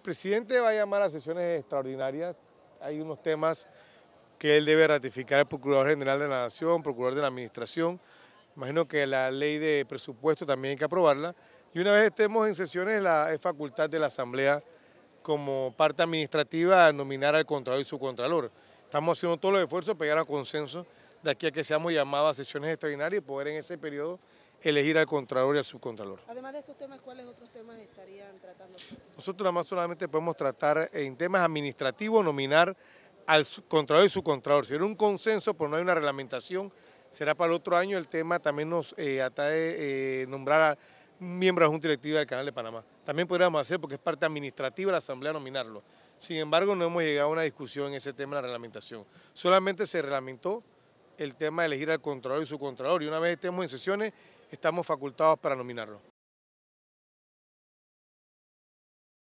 El presidente va a llamar a sesiones extraordinarias. Hay unos temas que él debe ratificar el Procurador General de la Nación, Procurador de la Administración. Imagino que la ley de presupuesto también hay que aprobarla. Y una vez estemos en sesiones, la, es facultad de la Asamblea como parte administrativa nominar al Contralor y su Contralor. Estamos haciendo todos los esfuerzos para llegar a consenso de aquí a que seamos llamados a sesiones extraordinarias y poder en ese periodo elegir al Contralor y al Subcontralor. Además de esos temas, ¿cuáles otros temas estarían tratando? Nosotros nada más solamente podemos tratar en temas administrativos, nominar al Contralor y Subcontralor. Si era un consenso, pero pues no hay una reglamentación. Será para el otro año el tema también nos eh, atae eh, nombrar a miembro de la Junta Directiva del Canal de Panamá. También podríamos hacer, porque es parte administrativa de la Asamblea, nominarlo. Sin embargo, no hemos llegado a una discusión en ese tema de la reglamentación. Solamente se reglamentó el tema de elegir al controlador y su Contralor. Y una vez estemos en sesiones, estamos facultados para nominarlo.